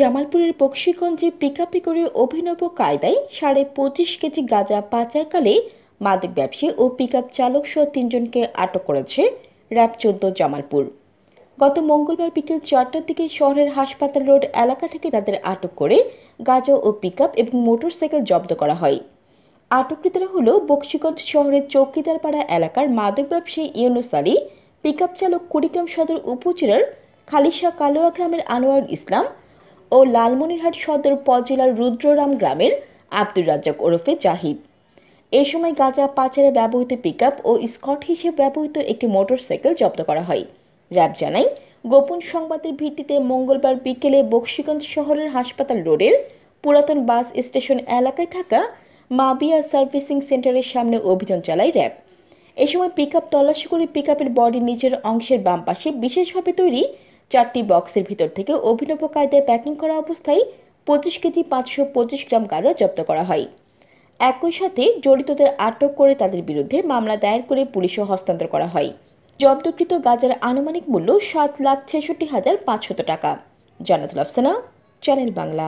জামালপুরের বক্সিগঞ্জে পিকাপি করে অভিনব কায়দায় সাড়ে পঁচিশ কেজি গাঁজা পাচারকালে মাদক ব্যবসায়ী ও পিকআপ চালক সহ তিনজনকে আটক করেছে র্যাব চোদ্দ জামালপুর গত মঙ্গলবার বিকেল চারটার দিকে শহরের হাসপাতাল রোড এলাকা থেকে তাদের আটক করে গাঁজা ও পিকআপ এবং মোটরসাইকেল জব্দ করা হয় আটককৃতরা হল বক্সিগঞ্জ শহরের চৌকিদারপাড়া এলাকার মাদক ব্যবসায়ী ইউনুস আলী পিকআপ চালক কুড়িগ্রাম সদর উপজেলার খালিশা কালোয়া গ্রামের আনোয়ার ইসলাম ও লালমনিরহাট সদর উপজেলার রুদ্ররাম গ্রামের আব্দুর রাজ্জাক ওরফে জাহিদ এ সময় গাঁজা পাচারে ব্যবহৃত পিকআপ ও স্কট হিসেবে ব্যবহৃত একটি মোটরসাইকেল জব্দ করা হয় র্যাব জানায় গোপন সংবাদের ভিত্তিতে মঙ্গলবার বিকেলে বক্সিগঞ্জ শহরের হাসপাতাল রোডের পুরাতন বাস স্টেশন এলাকায় থাকা মাবিয়া সার্ভিসিং সেন্টারের সামনে অভিযান চালায় র্যাব এ সময় পিক আপ তল্লাশি করে পিক আপের বডির নিচের অংশের বাম পাশে বিশেষভাবে তৈরি চারটি বক্সের ভিতর থেকে অভিনব কায়দায় প্যাকিং করা অবস্থায় পঁচিশ কেজি পাঁচশো পঁচিশ গ্রাম গাঁজা জব্দ করা হয় একই সাথে জড়িতদের আটক করে তাদের বিরুদ্ধে মামলা দায়ের করে পুলিশে হস্তান্তর করা হয় জব্দকৃত গাজার আনুমানিক মূল্য সাত লাখ ছেষট্টি হাজার পাঁচশত টাকা জানাতুল আফসানা চ্যানেল বাংলা